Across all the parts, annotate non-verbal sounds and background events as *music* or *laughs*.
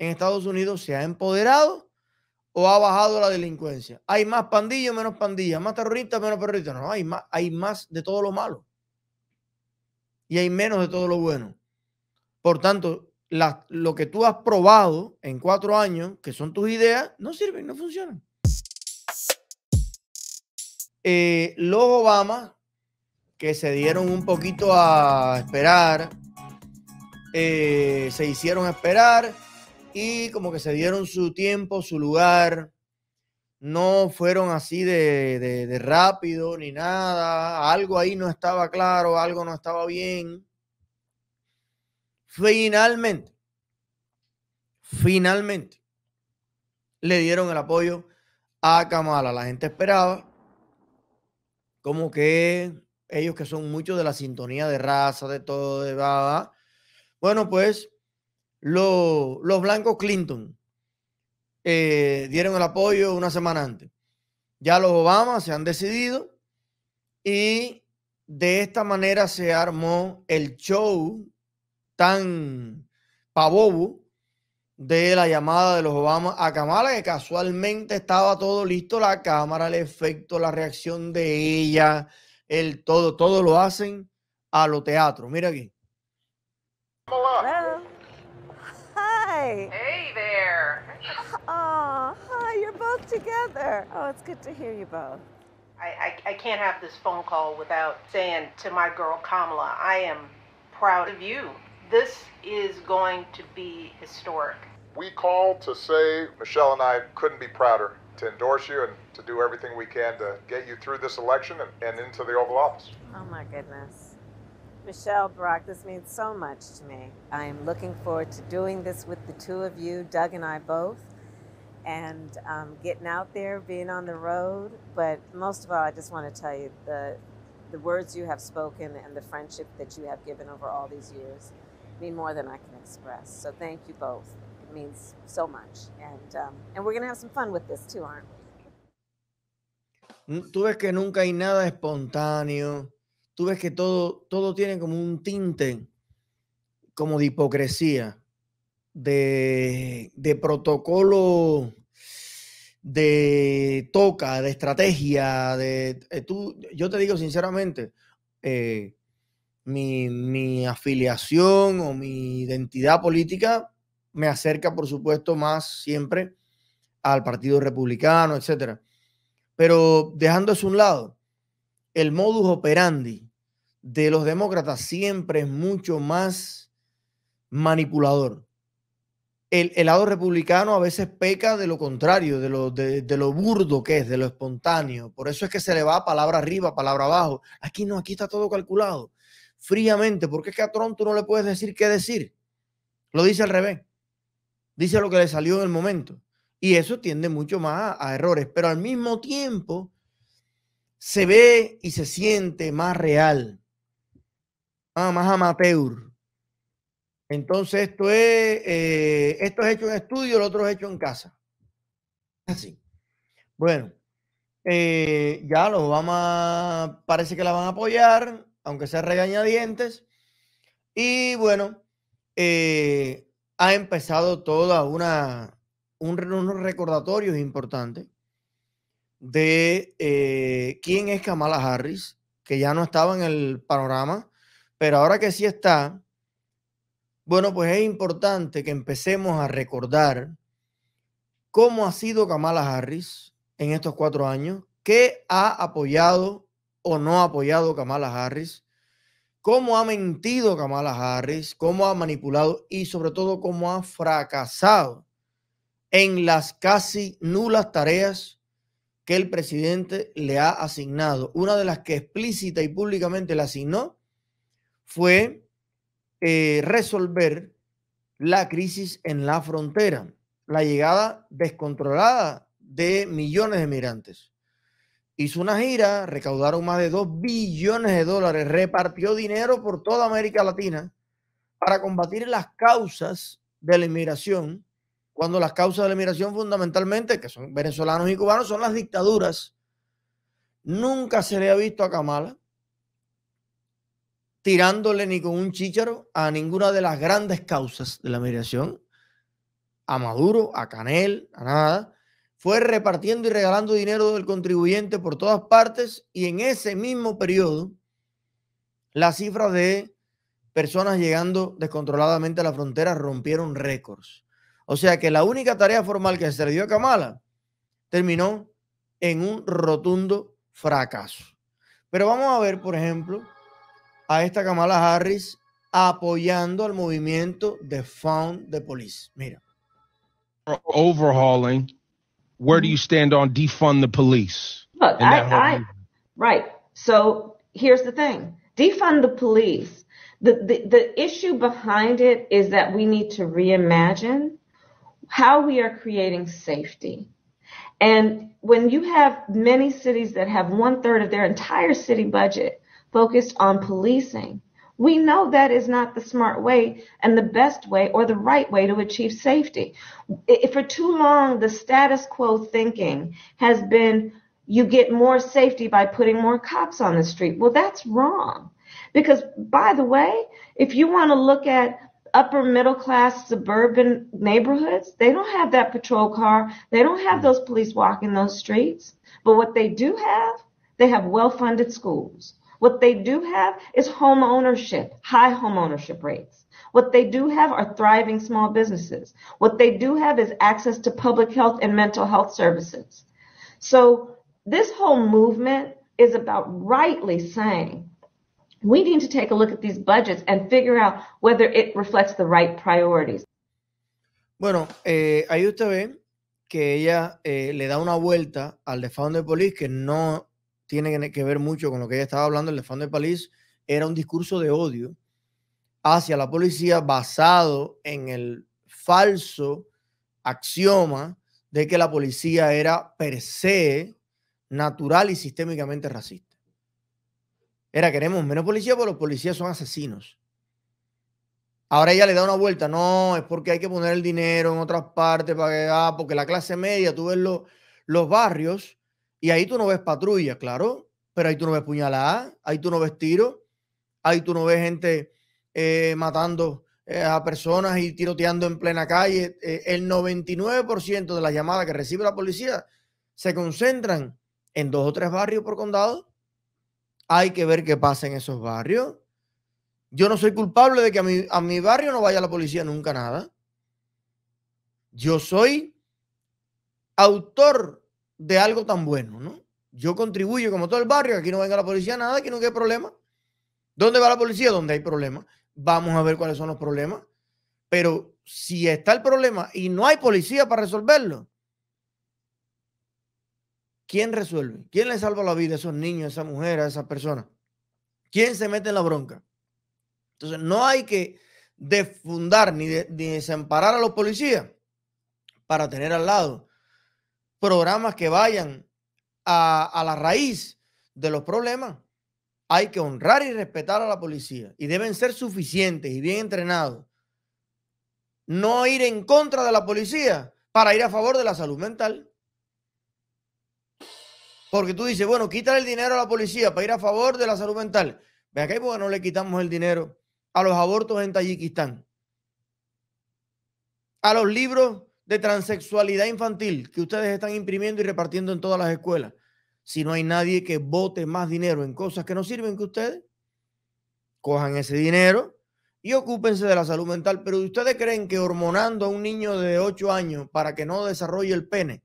en Estados Unidos se ha empoderado o ha bajado la delincuencia. Hay más pandillas, menos pandillas, más terroristas, menos terroristas. No, hay más, hay más de todo lo malo. Y hay menos de todo lo bueno. Por tanto, lo que tú has probado en cuatro años, que son tus ideas, no sirven, no funcionan. Eh, los Obama, que se dieron un poquito a esperar, eh, se hicieron esperar y como que se dieron su tiempo, su lugar. No fueron así de, rápido ni nada. Algo ahí no estaba claro, algo no estaba bien. Finalmente, finalmente, le dieron el apoyo a Kamala. La gente esperaba como que ellos que son muchos de la sintonía de raza, de todo, de baba, bueno, pues los blancos Clinton eh, dieron el apoyo una semana antes. Ya los Obama se han decidido y de esta manera se armó el show tan pavobo de la llamada de los Obama a Kamala, que casualmente estaba todo listo, la cámara, el efecto, la reacción de ella, el todo, todo lo hacen a lo teatro. Mira aquí. Hi. Hey there. Oh, hi. You're both together. Oh, it's good to hear you both. I, I, I can't have this phone call without saying to my girl Kamala, I am proud of you. This is going to be historic. We called to say Michelle and I couldn't be prouder to endorse you and to do everything we can to get you through this election and, and into the Oval Office. Oh, my goodness. Michelle Brock, this means so much to me. I am looking forward to doing this with the two of you, Doug and I both, and um, getting out there, being on the road. But most of all, I just want to tell you the, the words you have spoken and the friendship that you have given over all these years mean more than I can express. So thank you both. It means so much. And, um, and we're going to have some fun with this too, aren't we? Tú ves que nunca hay nada espontáneo. tú ves que todo, todo tiene como un tinte como de hipocresía, de, protocolo, de toca, de estrategia, de, eh, yo te digo sinceramente, eh, mi, afiliación o mi identidad política me acerca, por supuesto, más siempre al Partido Republicano, etc. Pero dejando eso a un lado, el modus operandi de los demócratas siempre es mucho más manipulador. El, lado republicano a veces peca de lo contrario, de lo, burdo que es, de lo espontáneo. Por eso es que se le va palabra arriba, palabra abajo. Aquí no, aquí está todo calculado fríamente, porque es que a Trump tú no le puedes decir qué decir. Lo dice al revés. Dice lo que le salió en el momento. Y eso tiende mucho más a errores, pero al mismo tiempo se ve y se siente más real. Ah, más amateur. Entonces, esto es, eh, esto es hecho en estudio, el otro es hecho en casa. Así. Bueno, eh, ya los vamos a parece que la van a apoyar, aunque sea regañadientes. Y bueno, eh, ha empezado toda una, un, unos recordatorios importantes de quién es Kamala Harris, que ya no estaba en el panorama pero ahora que sí está, bueno, pues es importante que empecemos a recordar cómo ha sido Kamala Harris en estos cuatro años, qué ha apoyado o no ha apoyado Kamala Harris, cómo ha mentido Kamala Harris, cómo ha manipulado y sobre todo cómo ha fracasado en las casi nulas tareas que el presidente le ha asignado. Una de las que explícita y públicamente le asignó fue eh, resolver la crisis en la frontera, la llegada descontrolada de millones de migrantes. Hizo una gira, recaudaron más de 2 billones de dólares, repartió dinero por toda América Latina para combatir las causas de la inmigración, cuando las causas de la inmigración fundamentalmente, que son venezolanos y cubanos, son las dictaduras. Nunca se le ha visto a Kamala tirándole ni con un chícharo a ninguna de las grandes causas de la migración, a Maduro, a Canel, a nada. Fue repartiendo y regalando dinero del contribuyente por todas partes y en ese mismo periodo, las cifras de personas llegando descontroladamente a la frontera rompieron récords. O sea que la única tarea formal que se le dio a Kamala terminó en un rotundo fracaso. Pero vamos a ver, por ejemplo, a esta Kamala Harris apoyando al movimiento de Found the Police. Mira. Overhauling. Where do you stand on defund the police? Look, I, I right. So here's the thing: defund the police. The, the the issue behind it is that we need to reimagine how we are creating safety. And when you have many cities that have one third of their entire city budget focused on policing. We know that is not the smart way and the best way or the right way to achieve safety. If for too long, the status quo thinking has been you get more safety by putting more cops on the street. Well, that's wrong. Because, by the way, if you want to look at upper middle class suburban neighborhoods, they don't have that patrol car. They don't have those police walking those streets. But what they do have, they have well funded schools what they do have is home ownership, high home ownership rates. What they do have are thriving small businesses. What they do have is access to public health and mental health services. So this whole movement is about rightly saying we need to take a look at these budgets and figure out whether it reflects the right priorities. Bueno, eh, ahí usted ve que ella eh, le da una vuelta al de Founder Police, que no tiene que ver mucho con lo que ella estaba hablando, el de de Palís, era un discurso de odio hacia la policía basado en el falso axioma de que la policía era per se natural y sistémicamente racista. Era queremos menos policía porque los policías son asesinos. Ahora ella le da una vuelta, no, es porque hay que poner el dinero en otras partes para que, ah, porque la clase media, tú ves los barrios y ahí tú no ves patrulla, claro, pero ahí tú no ves puñalada, ahí tú no ves tiro, ahí tú no ves gente eh, matando eh, a personas y tiroteando en plena calle. Eh, el 99% de las llamadas que recibe la policía se concentran en dos o tres barrios por condado. Hay que ver qué pasa en esos barrios. Yo no soy culpable de que a mi, a mi barrio no vaya la policía nunca nada. Yo soy autor de algo tan bueno, ¿no? Yo contribuyo como todo el barrio, aquí no venga la policía, nada, aquí no hay problema. ¿Dónde va la policía? Donde hay problema. Vamos a ver cuáles son los problemas. Pero si está el problema y no hay policía para resolverlo, ¿quién resuelve? ¿Quién le salva la vida a esos niños, a esa mujer, a esas personas? ¿Quién se mete en la bronca? Entonces, no hay que defundar ni, desamparar a los policías para tener al lado programas que vayan a, la raíz de los problemas. Hay que honrar y respetar a la policía y deben ser suficientes y bien entrenados. No ir en contra de la policía para ir a favor de la salud mental. Porque tú dices, bueno, quítale el dinero a la policía para ir a favor de la salud mental. Ve acá, bueno no le quitamos el dinero a los abortos en Tayikistán? A los libros de transexualidad infantil que ustedes están imprimiendo y repartiendo en todas las escuelas, si no hay nadie que vote más dinero en cosas que no sirven que ustedes, cojan ese dinero y ocúpense de la salud mental. Pero ustedes creen que hormonando a un niño de 8 años para que no desarrolle el pene,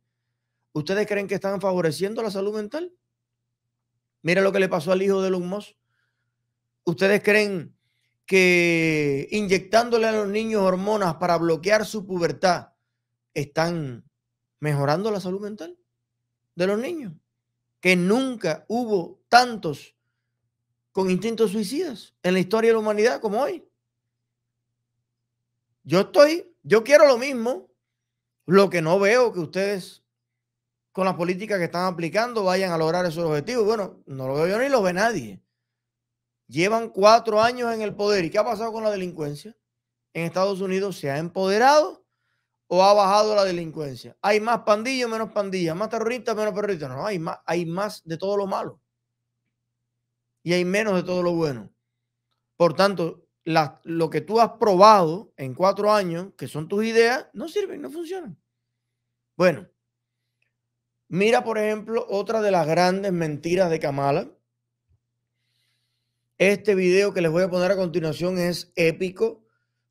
¿ustedes creen que están favoreciendo la salud mental? Mira lo que le pasó al hijo de Lumos. ¿Ustedes creen que inyectándole a los niños hormonas para bloquear su pubertad están mejorando la salud mental de los niños, que nunca hubo tantos con instintos suicidas en la historia de la humanidad como hoy. Yo estoy, yo quiero lo mismo, lo que no veo que ustedes con las políticas que están aplicando vayan a lograr esos objetivos. Bueno, no lo veo yo ni lo ve nadie. Llevan cuatro años en el poder. ¿Y qué ha pasado con la delincuencia? En Estados Unidos se ha empoderado o ha bajado la delincuencia? ¿Hay más pandillas, menos pandillas? ¿Más terroristas, menos terroristas? No, hay más, hay más de todo lo malo. Y hay menos de todo lo bueno. Por tanto, lo que tú has probado en cuatro años, que son tus ideas, no sirven, no funcionan. Bueno, mira por ejemplo otra de las grandes mentiras de Kamala. Este video que les voy a poner a continuación es épico.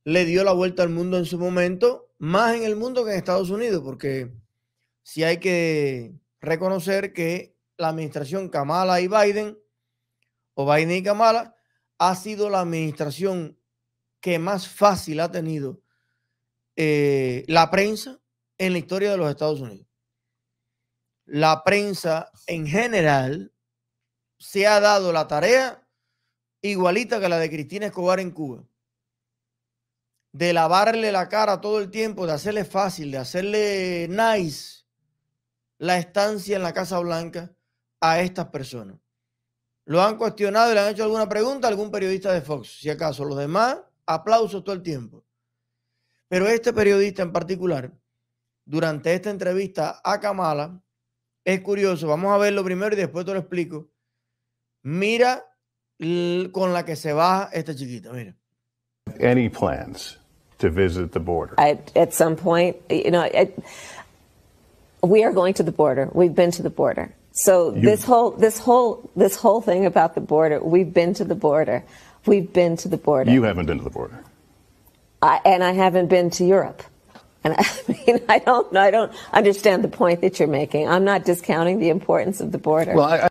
Le dio la vuelta al mundo en su momento más en el mundo que en Estados Unidos, porque si hay que reconocer que la administración Kamala y Biden, o Biden y Kamala, ha sido la administración que más fácil ha tenido eh, la prensa en la historia de los Estados Unidos. La prensa en general se ha dado la tarea igualita que la de Cristina Escobar en Cuba de lavarle la cara todo el tiempo, de hacerle fácil, de hacerle nice la estancia en la Casa Blanca a estas personas. Lo han cuestionado y le han hecho alguna pregunta a algún periodista de Fox, si acaso. Los demás, aplausos todo el tiempo. Pero este periodista en particular, durante esta entrevista a Kamala, es curioso. Vamos a verlo primero y después te lo explico. Mira con la que se baja esta chiquita, mira. Any plans to visit the border? at some point, you know, we are going to the border. We've been to the border. So you, this whole this whole this whole thing about the border, we've been to the border. We've been to the border. You haven't been to the border. I, and I haven't been to Europe. And I *laughs* mean, I don't, I don't understand the point that you're making. I'm not discounting the importance of the border. Well, I, I...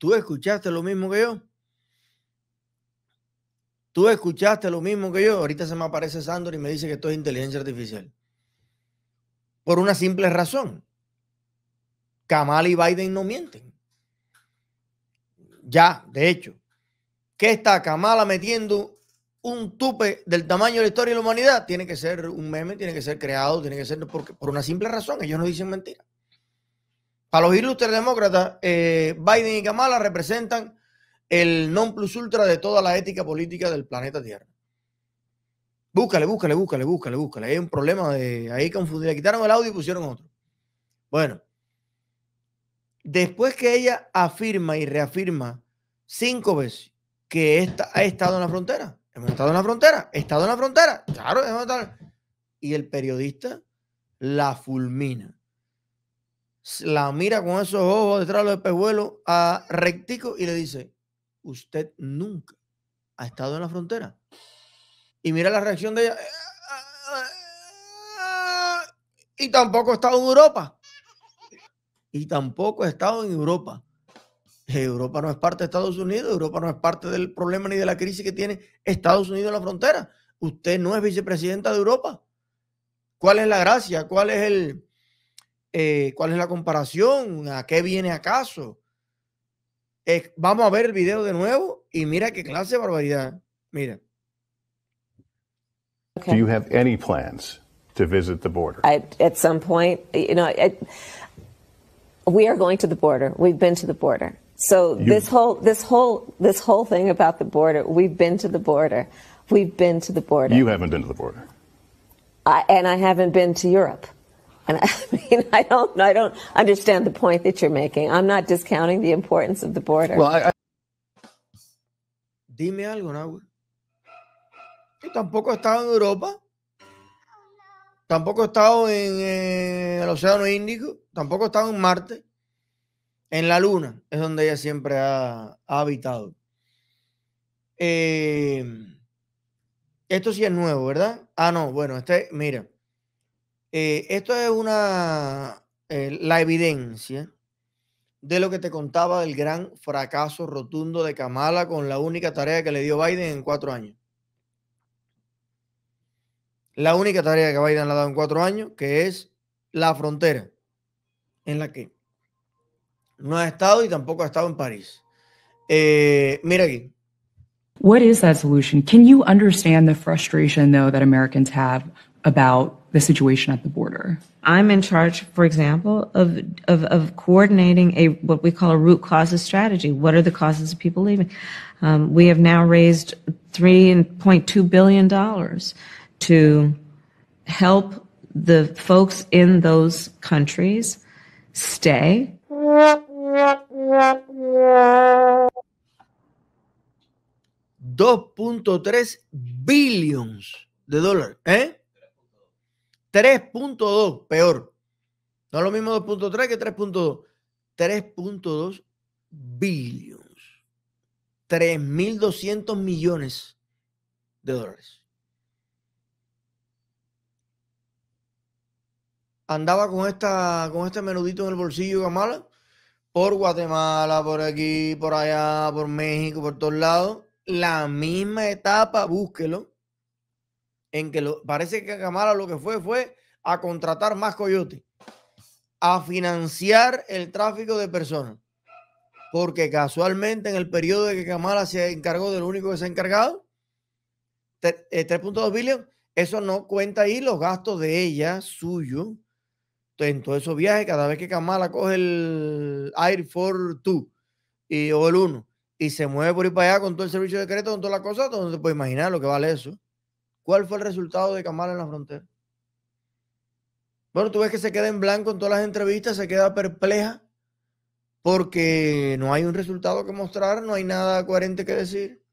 ¿Tú escuchaste lo mismo que yo? Tú escuchaste lo mismo que yo. Ahorita se me aparece Sandor y me dice que esto es inteligencia artificial. Por una simple razón. Kamala y Biden no mienten. Ya, de hecho. ¿Qué está Kamala metiendo un tupe del tamaño de la historia de la humanidad? Tiene que ser un meme, tiene que ser creado, tiene que ser porque, por una simple razón. Ellos no dicen mentira. Para los ilustres demócratas, eh, Biden y Kamala representan el non plus ultra de toda la ética política del planeta Tierra. Búscale, búscale, búscale, búscale, búscale. Hay un problema de ahí confundir. Le quitaron el audio y pusieron otro. Bueno, después que ella afirma y reafirma cinco veces que está ha estado en la frontera, hemos estado en la frontera, he estado en la frontera, claro, hemos estado. Y el periodista la fulmina. La mira con esos ojos detrás de los espejuelos a rectico y le dice, usted nunca ha estado en la frontera. Y mira la reacción de ella. Ah, ah, ah, y tampoco ha estado en Europa. Y tampoco ha estado en Europa. Europa no es parte de Estados Unidos, Europa no es parte del problema ni de la crisis que tiene Estados Unidos en la frontera. Usted no es vicepresidenta de Europa. ¿Cuál es la gracia? ¿Cuál es el, eh, cuál es la comparación? ¿A qué viene acaso? Eh, vamos a ver el video de nuevo y mira qué clase de barbaridad. Mira. Okay. Do you have any plans to visit the border? I, at some point, you know, I, we are going to the border. We've been to the border. So you, this whole this whole this whole thing about the border, we've been to the border. We've been to the border. You haven't been to the border. I, and I haven't been to Europe. No *laughs* I mean, I don't, I don't understand the point that you're making. I'm not discounting the importance of the border. Dime algo, Nahuel. tampoco he estado en Europa. Tampoco he estado en eh, el Océano Índico. Tampoco he estado en Marte. En la Luna es donde ella siempre ha, habitado. Eh, esto sí es nuevo, ¿verdad? Ah, no, bueno, este, mira. Eh, esto es una eh, la evidencia de lo que te contaba del gran fracaso rotundo de Kamala con la única tarea que le dio Biden en cuatro años. La única tarea que Biden le ha dado en cuatro años, que es la frontera, en la que no ha estado y tampoco ha estado en París. Eh, mira aquí. What is that solution? Can you understand the frustration though that Americans have about the situation at the border? I'm in charge, for example, of, of, of coordinating a what we call a root causes strategy. What are the causes of people leaving? Um, we have now raised $3.2 billion to help the folks in those countries stay. $2.3 billions de dólares, ¿eh? 3.2, peor. No es lo mismo 2.3 que 3.2. 3.2 billions. 3.200 millones de dólares. Andaba con, esta, con este menudito en el bolsillo, Gamala, por Guatemala, por aquí, por allá, por México, por todos lados. La misma etapa, búsquelo en que lo, parece que Kamala lo que fue fue a contratar más coyotes, a financiar el tráfico de personas. Porque casualmente en el periodo de que Kamala se encargó del único que se ha encargado, 3.2 eh, billones, eso no cuenta ahí los gastos de ella, suyo, en todos esos viajes, cada vez que Kamala coge el Air Force 2 y, o el 1 y se mueve por ir para allá con todo el servicio de crédito, con todas las cosas, se puede imaginar lo que vale eso. ¿Cuál fue el resultado de Camara en la frontera? Bueno, tú ves que se queda en blanco en todas las entrevistas, se queda perpleja porque no hay un resultado que mostrar, no hay nada coherente que decir.